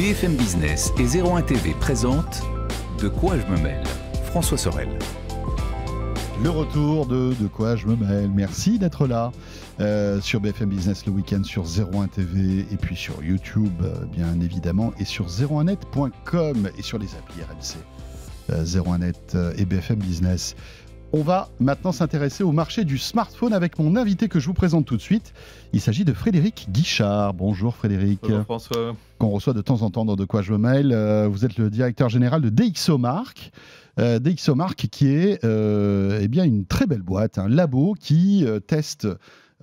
BFM Business et 01 TV présentent « De quoi je me mêle François Sorel. Le retour de De quoi je me mêle. Merci d'être là euh, sur BFM Business le week-end, sur 01 TV et puis sur YouTube, euh, bien évidemment, et sur 01net.com et sur les applis RMC. 01net euh, et BFM Business. On va maintenant s'intéresser au marché du smartphone avec mon invité que je vous présente tout de suite. Il s'agit de Frédéric Guichard. Bonjour Frédéric. Bonjour François. Qu'on reçoit de temps en temps dans De quoi je me mêle. Euh, vous êtes le directeur général de DxOMark. Euh, DxOMark qui est euh, eh bien une très belle boîte, un labo qui teste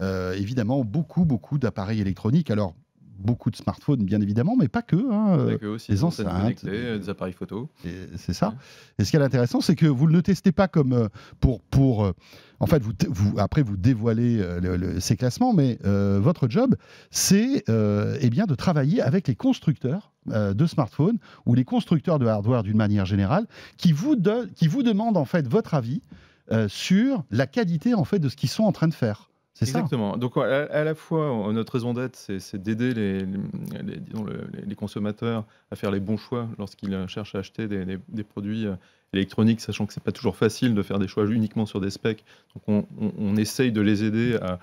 évidemment beaucoup beaucoup d'appareils électroniques. Alors beaucoup de smartphones, bien évidemment, mais pas que. Hein, les euh, enceintes, des appareils photo. C'est ça. Et ce qui est intéressant, c'est que vous ne testez pas comme euh, pour. pour euh, en fait, vous, vous après, vous dévoilez ces classements, mais votre job, c'est eh bien, de travailler avec les constructeurs de smartphones ou les constructeurs de hardware d'une manière générale qui vous, qui vous demandent en fait votre avis sur la qualité en fait de ce qu'ils sont en train de faire. Exactement. Donc à, la fois, euh, notre raison d'être, c'est d'aider les, consommateurs à faire les bons choix lorsqu'ils euh, cherchent à acheter des, produits euh, électroniques, sachant que c'est pas toujours facile de faire des choix uniquement sur des specs. Donc on, essaye de les aider à,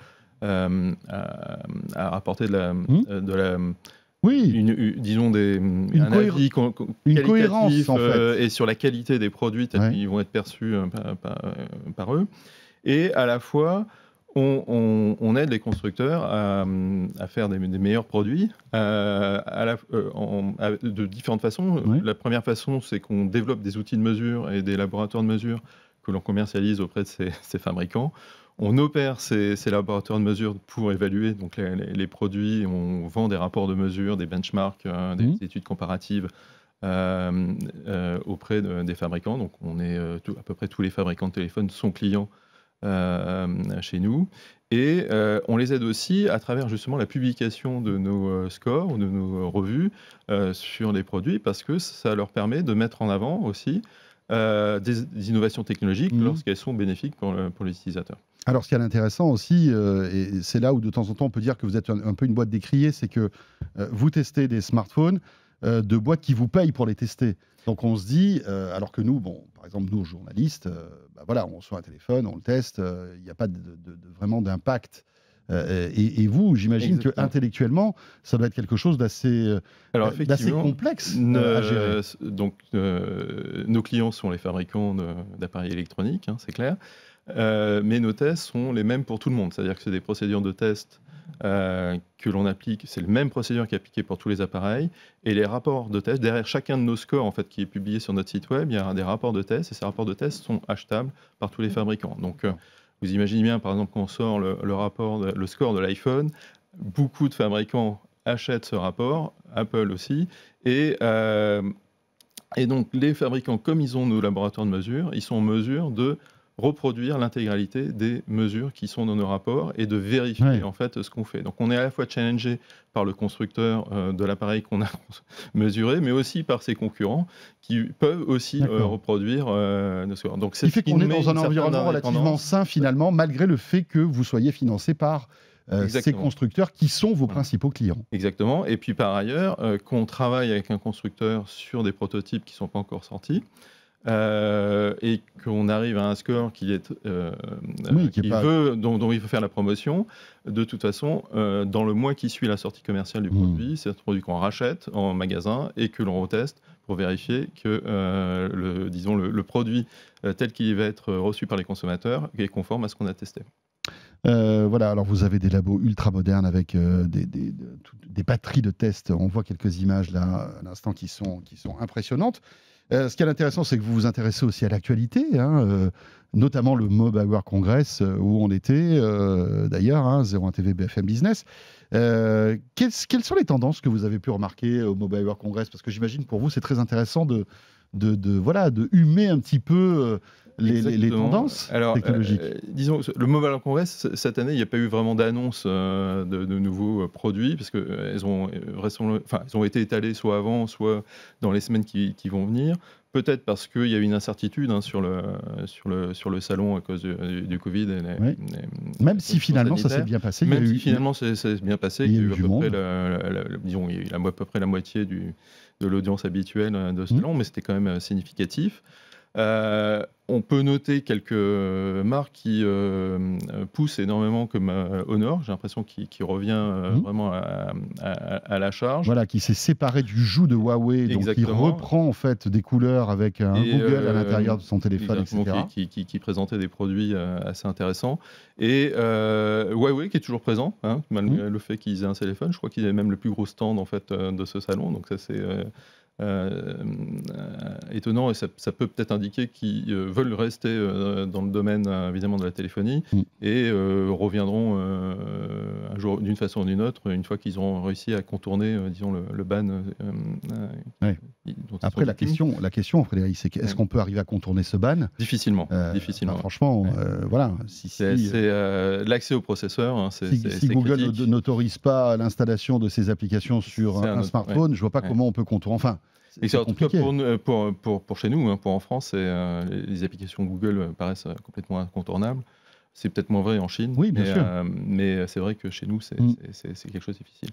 à, apporter de la, mmh. de la oui. Une, disons des, une cohérence en fait. et sur la qualité des produits tels qu'ils vont être perçus par, eux, et à la fois on, aide les constructeurs à, faire des, meilleurs produits euh, euh, de différentes façons. La première façon, c'est qu'on développe des outils de mesure et des laboratoires de mesure que l'on commercialise auprès de ces, fabricants. On opère ces, laboratoires de mesure pour évaluer donc les, produits. On vend des rapports de mesure, des benchmarks, euh, des mmh. études comparatives auprès des fabricants. Donc, on est à peu près tous les fabricants de téléphones sont clients euh, chez nous. Et euh, on les aide aussi à travers justement la publication de nos euh, scores ou de nos revues sur les produits parce que ça leur permet de mettre en avant aussi des, innovations technologiques mmh. lorsqu'elles sont bénéfiques pour, les utilisateurs. Alors, ce qui est intéressant aussi, et c'est là où de temps en temps on peut dire que vous êtes un, un peu une boîte décriée, c'est que vous testez des smartphones de boîtes qui vous payent pour les tester. Donc on se dit, euh, alors que nous, bon, par exemple, nous, journalistes, euh, bah, voilà, on reçoit un téléphone, on le teste, euh, il n'y a pas de, vraiment d'impact. Et, vous, j'imagine que intellectuellement, ça doit être quelque chose d'assez complexe à gérer. Donc, nos clients sont les fabricants d'appareils électroniques, hein, c'est clair. mais nos tests sont les mêmes pour tout le monde. C'est-à-dire que c'est des procédures de test euh, que l'on applique, c'est le même procédure qui est appliquée pour tous les appareils. Et les rapports de test, derrière chacun de nos scores en fait, qui est publié sur notre site web, il y a des rapports de test et ces rapports de test sont achetables par tous les mm. fabricants. Donc euh, vous imaginez bien, par exemple, qu'on sort le, rapport, le score de l'iPhone, beaucoup de fabricants achètent ce rapport, Apple aussi, et euh, et donc, les fabricants, comme ils ont nos laboratoires de mesure, ils sont en mesure de reproduire l'intégralité des mesures qui sont dans nos rapports et de vérifier en fait ce qu'on fait. Donc on est à la fois challengé par le constructeur euh, de l'appareil qu'on a mesuré, mais aussi par ses concurrents qui peuvent aussi euh, reproduire nos euh, Donc fait qu'on est dans un environnement relativement sain finalement, malgré le fait que vous soyez financé par ces constructeurs qui sont vos principaux clients. Exactement. Et puis par ailleurs, qu'on travaille avec un constructeur sur des prototypes qui ne sont pas encore sortis, euh, et qu'on arrive à un score qui est, euh, veut, dont, il faut faire la promotion, de toute façon, euh, dans le mois qui suit la sortie commerciale du hmm. produit, c'est un produit qu'on rachète en magasin et que l'on reteste pour vérifier que le, disons, le, produit tel qu'il va être reçu par les consommateurs est conforme à ce qu'on a testé. voilà, alors vous avez des labos ultra modernes avec des, batteries de tests. On voit quelques images là à l'instant qui sont, qui sont impressionnantes. Euh, ce qui est intéressant, c'est que vous vous intéressez aussi à l'actualité, hein, euh, notamment le Mobile World Congress euh, où on était d'ailleurs, hein, 01 TV BFM Business. Quelles, quelles, sont les tendances que vous avez pu remarquer au Mobile World Congress Parce que j'imagine pour vous, c'est très intéressant de, de, voilà, de humer un petit peu. Euh, les, tendances euh, technologiques. Euh, disons, le Mobile Congress, cette année, il n'y a pas eu vraiment d'annonce de, nouveaux produits, parce elles ont, enfin, ont été étalées soit avant, soit dans les semaines qui vont venir. Peut-être parce qu'il y a eu une incertitude hein, sur, le, sur, le, sur le salon à cause du, Covid. même si finalement ça s'est bien passé. Même si finalement, finalement c'est bien passé, il y, a eu à peu près la moitié du, de l'audience habituelle euh, de ce mmh. salon, mais c'était quand même euh, significatif. Euh, on peut noter quelques marques qui euh, poussent énormément comme euh, Honor, j'ai l'impression qu'il revient mhm. vraiment à, la charge. Voilà, qui s'est séparé du joug de Huawei, donc qui reprend en fait des couleurs avec un Google à l'intérieur de son téléphone, etc. Qui, présentait des produits assez intéressants. Et Huawei qui est toujours présent, hein, malgré le fait qu'ils aient un téléphone, je crois qu'ils avaient même le plus gros stand en fait de ce salon, donc ça c'est euh, euh, étonnant et ça, peut peut-être indiquer qu'ils euh, veulent rester dans le domaine évidemment de la téléphonie mm. et reviendront un jour d'une façon ou d'une autre une fois qu'ils auront réussi à contourner disons le, ban. Après la question, la question Frédéric, c'est est-ce qu'on peut arriver à contourner ce ban Difficilement. difficilement. Bah, franchement, voilà. Si, c'est l'accès au processeur. Hein, si, Google n'autorise pas l'installation de ces applications sur un, smartphone, ne je vois pas comment on peut contourner. Enfin, tout pour, pour, pour, chez nous, hein, pour en France, euh, les applications Google euh, paraissent euh, complètement incontournables. C'est peut-être moins vrai en Chine, oui, mais, c'est vrai que chez nous, mm. c'est quelque chose de difficile.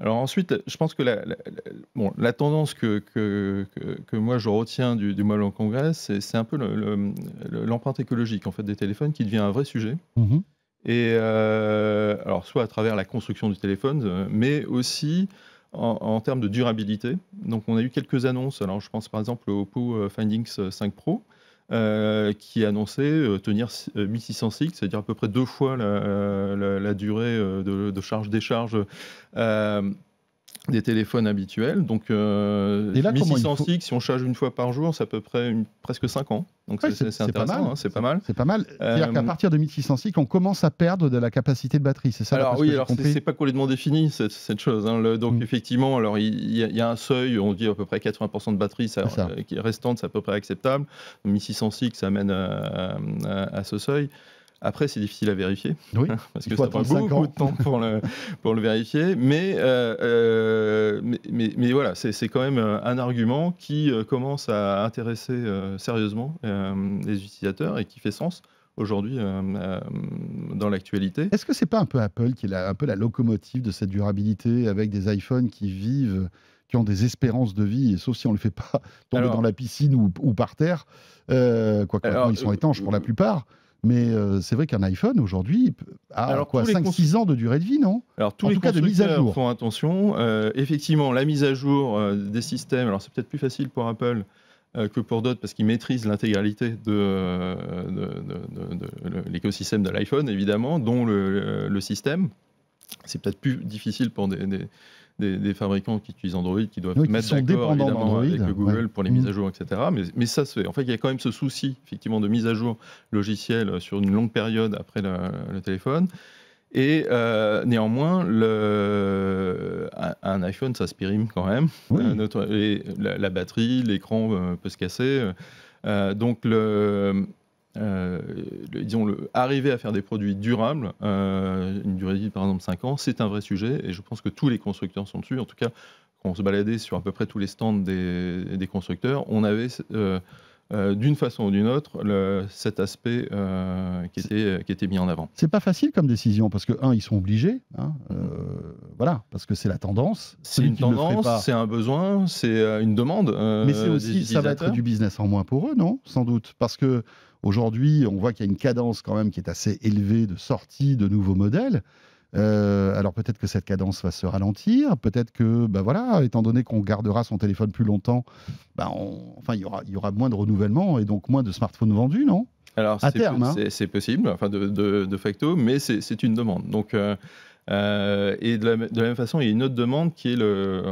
Alors ensuite, je pense que la, bon, la tendance que, que, que, moi je retiens du, du en congrès, c'est un peu l'empreinte le, écologique en fait, des téléphones qui devient un vrai sujet. Mm-hmm. Et alors soit à travers la construction du téléphone, mais aussi en, termes de durabilité. Donc on a eu quelques annonces, alors je pense par exemple au Oppo euh, Findings 5 euh, Pro, euh, qui annonçait tenir 1600 cycles, c'est-à-dire à peu près deux fois la, durée de, charge-décharge des téléphones habituels. Donc, euh, Et si on charge une fois par jour, c'est à peu près une, presque 5 ans. Donc, c'est intéressant, hein, c'est pas mal. c'est pas mal. C'est-à-dire qu'à euh, partir de 1606, on commence à perdre de la capacité de batterie, c'est ça Alors, oui, alors c'est pas complètement défini, cette, cette chose. Hein. donc, mm. effectivement, alors il y, a un seuil, on dit à peu près 80% de batterie euh, restante, c'est à peu près acceptable. 1606, ça amène euh, à ce seuil. Après, c'est difficile à vérifier. Oui. parce que ça prend beaucoup de temps pour le, pour le vérifier. Mais, euh, euh, mais, voilà, c'est quand même euh, un argument qui commence à intéresser sérieusement les utilisateurs et qui fait sens aujourd'hui dans l'actualité. Est-ce que c'est pas un peu Apple qui est un peu la locomotive de cette durabilité avec des iPhones qui vivent qui ont des espérances de vie, sauf si on ne le fait pas tomber dans la piscine ou, par terre, euh, quoique ils sont étanches pour la plupart. Mais euh, c'est vrai qu'un iPhone aujourd'hui a 5-6 ans de durée de vie, non Alors tous en les tout cas de mise à jour. font attention. Euh, effectivement, la mise à jour euh, des systèmes, alors c'est peut-être plus facile pour Apple que pour d'autres parce qu'ils maîtrisent l'intégralité de, l'écosystème de l'iPhone, évidemment, dont le, système. C'est peut-être plus difficile pour des, des, fabricants qui utilisent Android qui doivent mettre d'accord avec Google pour les mises mmh. à jour, etc. Mais, ça se fait. En fait, il y a quand même ce souci effectivement de mise à jour logicielle sur une longue période après le téléphone. Et euh, néanmoins, le, un iPhone, ça se périme quand même. la, batterie, l'écran euh, peut se casser. Euh, donc, le, euh, arriver à faire des produits durables, euh, une durée de vie par exemple 5 ans, c'est un vrai sujet et je pense que tous les constructeurs sont dessus. En tout cas, quand on se baladait sur à peu près tous les stands des, constructeurs, on avait euh, euh, d'une façon ou d'une autre, cet aspect euh, euh, qui, était, mis en avant. C'est pas facile comme décision, parce que, un, ils sont obligés, hein, voilà, parce que c'est la tendance. C'est une tendance, c'est un besoin, c'est une demande. Mais c'est aussi, ça va être du business en moins pour eux, non Sans doute, parce que aujourd'hui, on voit qu'il y a une cadence quand même qui est assez élevée de sortie de nouveaux modèles. Euh, alors peut-être que cette cadence va se ralentir, peut-être que, bah voilà, étant donné qu'on gardera son téléphone plus longtemps, bah enfin il y aura, moins de renouvellement et donc moins de smartphones vendus, non Alors à terme, hein. c'est possible, de, facto, mais c'est une demande. Donc euh, euh, et de la, même façon, il y a une autre demande qui est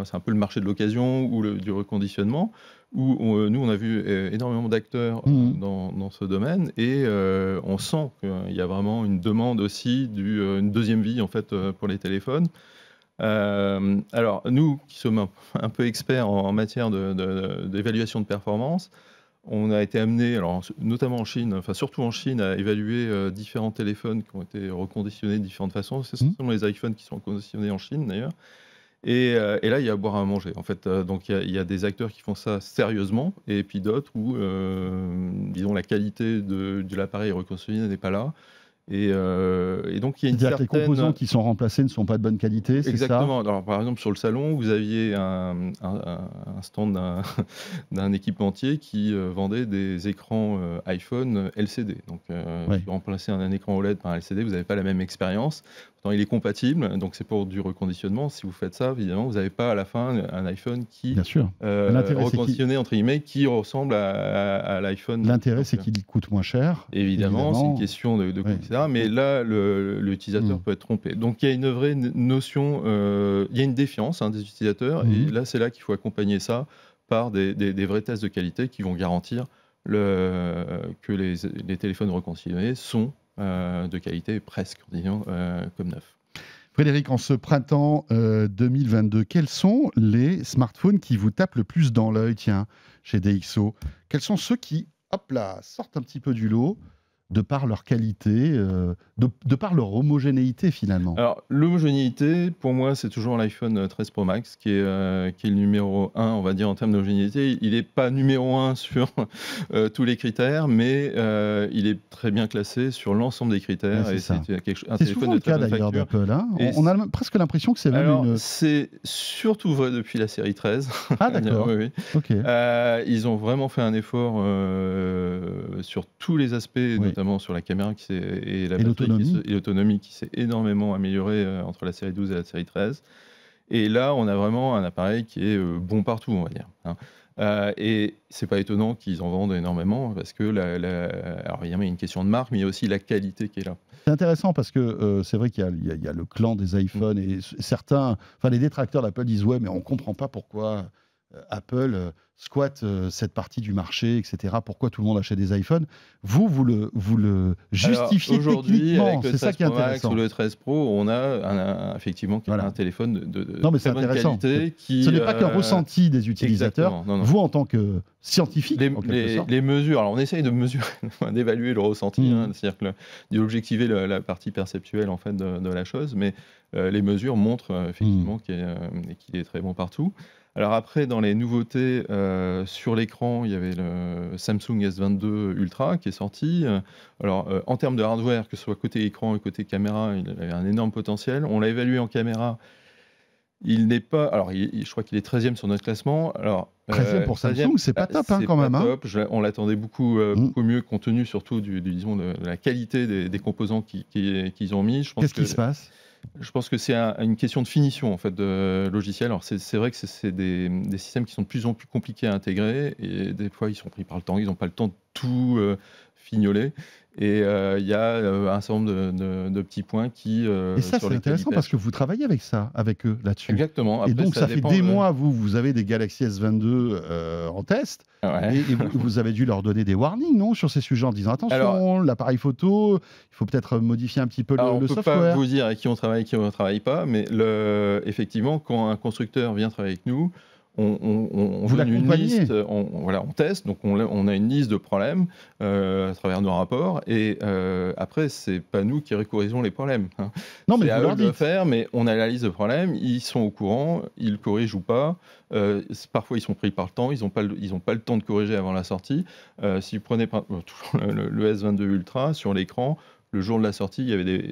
c'est un peu le marché de l'occasion ou du reconditionnement où euh, nous, on a vu euh, énormément d'acteurs euh, mm. dans, ce domaine et on sent qu'il y a vraiment une demande aussi d'une deuxième vie en fait pour les téléphones. alors, nous qui sommes un, peu experts en, matière d'évaluation de, de, performance, on a été amené, alors, notamment en Chine, enfin surtout en Chine, à évaluer différents téléphones qui ont été reconditionnés de différentes façons. Ce mm. sont les iPhones qui sont reconditionnés en Chine d'ailleurs. Euh, et, là, il y a à boire à manger. En fait, euh, donc il y, a des acteurs qui font ça sérieusement, et puis d'autres où, euh, disons, la qualité de, l'appareil reconstruit n'est pas là. Et, et donc il y a une certaine... les composants qui sont remplacés ne sont pas de bonne qualité. Exactement. Ça Alors, par exemple, sur le salon, vous aviez un, stand d'un équipementier qui vendait des écrans iPhone LCD. Donc, remplacer un, un, écran OLED par un LCD, vous n'avez pas la même expérience il est compatible, donc c'est pour du reconditionnement. Si vous faites ça, évidemment, vous n'avez pas à la fin un iPhone qui euh, reconditionné entre guillemets qui ressemble à, l'iPhone. L'intérêt, c'est qu'il coûte moins cher. Évidemment, c'est une question de, de Mais là, l'utilisateur mm. peut être trompé. Donc il y a une vraie notion, euh, il y a une défiance hein, des utilisateurs, et mm. là, c'est là qu'il faut accompagner ça par des, vrais tests de qualité qui vont garantir que les, les téléphones reconditionnés sont euh, de qualité, presque, disons, euh, comme neuf. Frédéric, en ce printemps 2022, euh, quels sont les smartphones qui vous tapent le plus dans l'œil, tiens, chez DxO Quels sont ceux qui, hop là, sortent un petit peu du lot de par leur qualité, euh, de, par leur homogénéité finalement Alors, l'homogénéité, pour moi, c'est toujours l'iPhone 13 euh, Pro Max qui est, euh, qui est le numéro 1, on va dire, en termes d'homogénéité. Il n'est pas numéro 1 sur tous les critères, mais il est très bien classé sur l'ensemble des critères. c'est un le cas d'ailleurs d'Apple. Hein. on, a presque l'impression que c'est même une... C'est surtout vrai depuis la série 13. Ah d'accord, ils ont vraiment fait un effort sur tous les aspects notamment sur la caméra qui et la l'autonomie qui s'est énormément améliorée euh, entre la série 12 et la série 13. Et là, on a vraiment un appareil qui est euh, bon partout, on va dire. Et hein. Euh, et c'est pas étonnant qu'ils en vendent énormément parce que la, il y a une question de marque, mais il y a aussi la qualité qui est là. C'est intéressant parce que euh, c'est vrai qu'il y, a le clan des iPhones mm. et certains, enfin les détracteurs d'Apple disent ouais, mais on comprend pas pourquoi euh, Apple euh, squatte euh, cette partie du marché, etc. Pourquoi tout le monde achète des iPhones Vous, vous le, vous le justifiez aujourd'hui avec le ça qui est intéressant. Max ou le 13 Pro, on a effectivement un téléphone de, de qualité. Qui, Ce n'est pas qu'un ressenti des utilisateurs. Vous, en tant que scientifique, les, mesures. Alors, on essaye de mesurer, d'évaluer le ressenti, hmm. hein, c'est-à-dire d'objectiver la, partie perceptuelle en fait de, la chose, mais les mesures montrent effectivement hmm. qu'il est très bon partout. Alors après, dans les nouveautés euh, sur l'écran, il y avait le Samsung S22 Ultra qui est sorti. Alors euh, en termes de hardware, que ce soit côté écran et côté caméra, il avait un énorme potentiel. On l'a évalué en caméra. Il n'est pas. Alors, je crois qu'il est 13e sur notre classement. Alors, 13 euh, pour Samsung, c'est pas bah, top hein, quand même. Hein. on l'attendait mm. beaucoup, mieux, compte tenu surtout du, disons, de, la qualité des, composants qu'ils ont mis. Qu'est-ce qui se passe je pense que c'est une question de finition en fait de logiciel. c'est vrai que c'est des, systèmes qui sont de plus en plus compliqués à intégrer et des fois ils sont pris par le temps, ils n'ont pas le temps de tout euh, fignoler et euh, il y a euh, un certain nombre de, petits points qui. Euh, et ça, c'est intéressant parce que vous travaillez avec ça, avec eux là-dessus. Exactement. et donc, ça, fait des mois, vous, vous avez des Galaxy S22 en test. Et, vous, avez dû leur donner des warnings, non, sur ces sujets en disant attention, l'appareil photo, il faut peut-être modifier un petit peu le, on le ne peut pas vous dire avec qui on travaille, qui on ne travaille pas, mais effectivement, quand un constructeur vient travailler avec nous, on, Vous donne une liste, voilà, on teste, donc on, a une liste de problèmes euh, à travers nos rapports, et euh, après, c'est pas nous qui récorrigeons les problèmes. Hein. Non, mais c'est à eux de le faire, mais on a la liste de problèmes, ils sont au courant, ils corrigent ou pas. Euh, parfois, ils sont pris par le temps, ils n'ont pas, pas le temps de corriger avant la sortie. si vous prenez le, S22 Ultra sur l'écran, le jour de la sortie, il y avait des,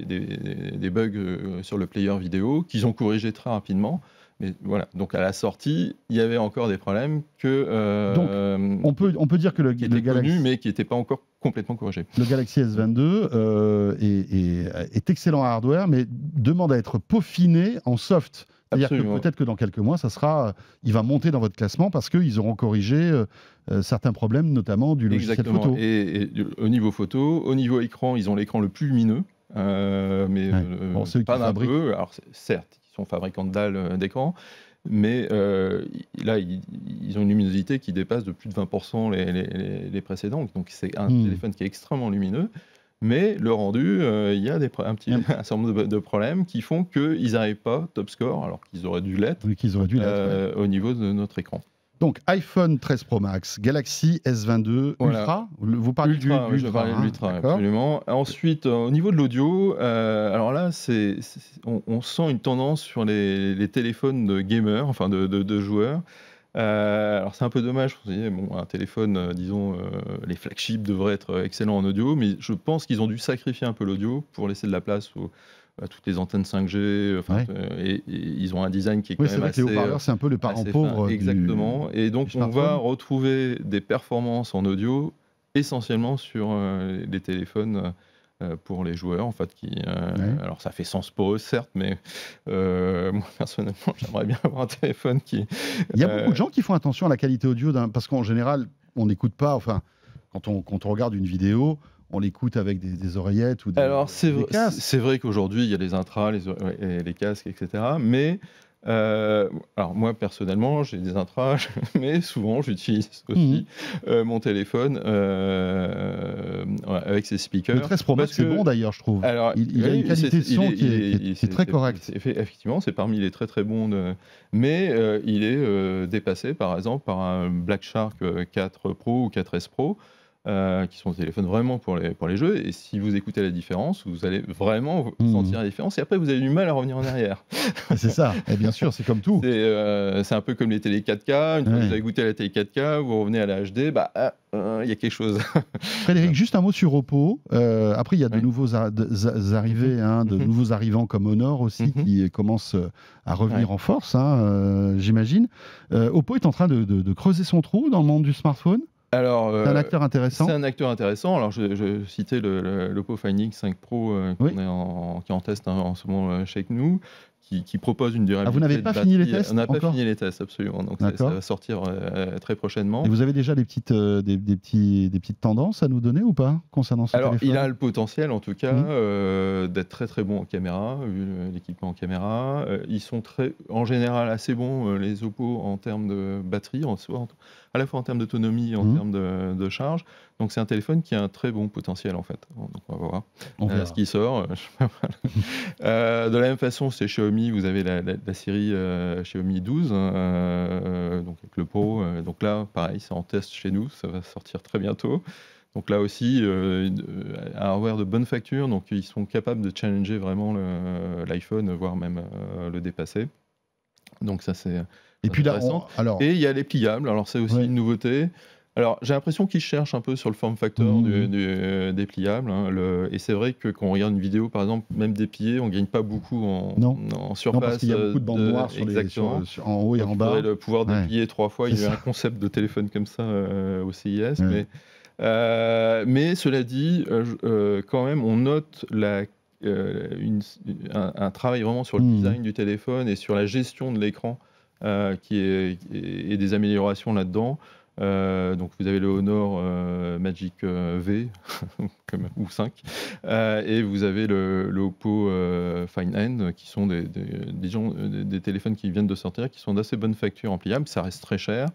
des bugs sur le player vidéo qu'ils ont corrigé très rapidement. Mais voilà, donc à la sortie, il y avait encore des problèmes que. Euh, donc, on peut, on peut dire que le, qui Galaxy. Connu, mais qui n'était pas encore complètement corrigé. Le Galaxy S22 euh, est, excellent à hardware, mais demande à être peaufiné en soft. C'est-à-dire que peut-être que dans quelques mois, ça sera, il va monter dans votre classement parce qu'ils auront corrigé euh, certains problèmes, notamment du logiciel photo. Et, et, au niveau photo, au niveau écran, ils ont l'écran le plus lumineux. mais pas d'un peu. Alors certes, sont fabricants de dalles euh, d'écran. Mais euh, là, ils, ont une luminosité qui dépasse de plus de 20% les, les, précédents. Donc, c'est un hmm. téléphone qui est extrêmement lumineux. Mais le rendu, euh, il y a des, un, petit, certain nombre de, problèmes qui font qu'ils n'arrivent pas top score, alors qu'ils auraient dû l'être dû au niveau de notre écran. Donc iPhone 13 Pro Max, Galaxy S22 Ultra. Vous parlez de du hein, Ultra, absolument. Ensuite, euh, au niveau de l'audio, euh, alors là, c'est, on, sent une tendance sur les, téléphones de gamers, enfin de, joueurs. Euh, alors c'est un peu dommage, bon, un téléphone, disons, les flagships devraient être excellents en audio, mais je pense qu'ils ont dû sacrifier un peu l'audio pour laisser de la place aux toutes les antennes 5G, euh, et, ils ont un design qui est quand oui, même vrai Que les c'est un peu le euh, parent pauvre. exactement. Et donc, on va retrouver des performances en audio essentiellement sur euh, les téléphones pour les joueurs en fait qui alors ça fait sens pour eux certes mais moi personnellement j'aimerais bien avoir un téléphone qui il y a beaucoup de gens qui font attention à la qualité audio parce qu'en général on n'écoute pas enfin quand quand on regarde une vidéo on l'écoute avec des, oreillettes ou des, Alors, c'est vrai, qu'aujourd'hui, il y a les intras, les, les casques, etc. Mais euh, alors moi personnellement, j'ai des intras, mais souvent j'utilise mhm. aussi euh, mon téléphone euh, avec ses speakers. Le 13 Pro c'est bon d'ailleurs, je trouve. Alors, il, il a une qualité de son qui est, très correcte. Effectivement, c'est parmi les très très bons, mais il est dépassé par exemple par un Black Shark 4 Pro ou 4S Pro. Euh, qui sont des téléphones vraiment pour les, pour les jeux. Et si vous écoutez la différence, vous allez vraiment hmm. sentir la différence. Et après, vous avez du mal à revenir en arrière. Ah, c'est ça. Et eh, bien sûr, c'est comme tout. C'est euh, un peu comme les télé 4K. Une fois que vous avez goûté à la télé 4K, vous revenez à la HD, bah. Ah, euh, il y a quelque chose. Frédéric, juste un mot sur Oppo. après, il y a de nouveaux arrivés, de hein, mhm. nouveaux arrivants comme Honor aussi, mhm. qui commencent à revenir en force, hein, j'imagine. Oppo est en train de creuser son trou dans le monde du smartphone c'est un acteur euh, intéressant. C'est un acteur intéressant. Alors, je, citais le, le, l'Oppo Finding 5 Pro euh, qui est en test hein, en ce moment euh, chez nous. Qui, propose une durabilité. Ah, vous n'avez pas fini les tests On n'a pas fini les tests, absolument. Donc ça, va sortir très prochainement. Et vous avez déjà des petites, des, petits, des petites tendances à nous donner ou pas concernant ce Alors, il a le potentiel, en tout cas, mhm. d'être très très bon en caméra, vu l'équipement en caméra. ils sont très, en général assez bons, les Oppo, en termes de batterie en soi à la fois en termes d'autonomie et en mmh. termes de, charge. Donc c'est un téléphone qui a un très bon potentiel en fait. on va voir euh, ce qui sort. Euh, euh, de la même façon, chez Xiaomi, vous avez la, série Xiaomi 12, hein, donc avec le pot. donc là, pareil, c'est en test chez nous, ça va sortir très bientôt. Donc là aussi, un hardware de bonne facture, donc ils sont capables de challenger vraiment l'iPhone, voire même le dépasser. Donc ça c'est et puis là, alors... et il y a les pliables. Alors c'est aussi une nouveauté. Alors j'ai l'impression qu'ils cherchent un peu sur le form factor mmh. du, euh, des pliables. Hein, le... Et c'est vrai que quand on regarde une vidéo, par exemple, même des pieds on gagne pas beaucoup en, en surface. Non, parce qu'il y a beaucoup de bandes euh, noires sur les, en haut et en bas. Le pouvoir déplier trois fois. Il y a un concept de téléphone comme ça euh, au CIS, mais mais cela dit, quand même, on note la euh, un, travail vraiment sur le mmh. design du téléphone et sur la gestion de l'écran euh, qui et des améliorations là-dedans. Euh, donc vous avez le Honor Magic V ou 5 et vous avez le, Oppo Fine End qui sont des, des, téléphones qui viennent de sortir qui sont d'assez bonne facture en pliable. Ça reste très cher,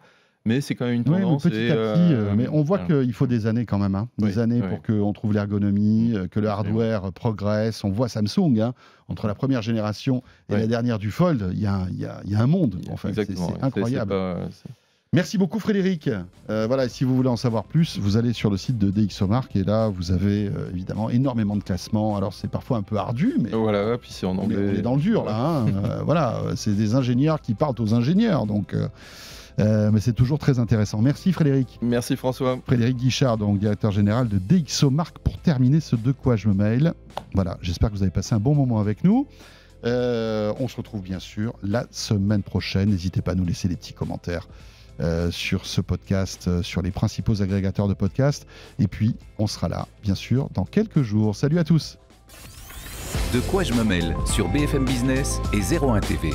mais c'est quand même une tendance. mais euh, euh, mais on voit qu'il faut des années quand même, hein. des années pour qu'on trouve l'ergonomie, mmh. euh, que le hardware progresse. On voit Samsung, hein. entre la première génération et la dernière du Fold, il y, a, un monde, en C'est incroyable. Merci beaucoup Frédéric. voilà, si vous voulez en savoir plus, vous allez sur le site de DxOMark et là vous avez évidemment énormément de classements. Alors c'est parfois un peu ardu, mais voilà, puis c'est On est, dans le dur là. Hein. voilà, c'est des ingénieurs qui parlent aux ingénieurs, donc euh, mais c'est toujours très intéressant. Merci Frédéric. Merci François. Frédéric Guichard, donc directeur général de DXO Marc, pour terminer ce De quoi je me mail. Voilà, j'espère que vous avez passé un bon moment avec nous. Euh, on se retrouve bien sûr la semaine prochaine. N'hésitez pas à nous laisser des petits commentaires. Euh, sur ce podcast, sur les principaux agrégateurs de podcasts. Et puis, on sera là, bien sûr, dans quelques jours. Salut à tous. De quoi je me mêle sur BFM Business et 01 TV.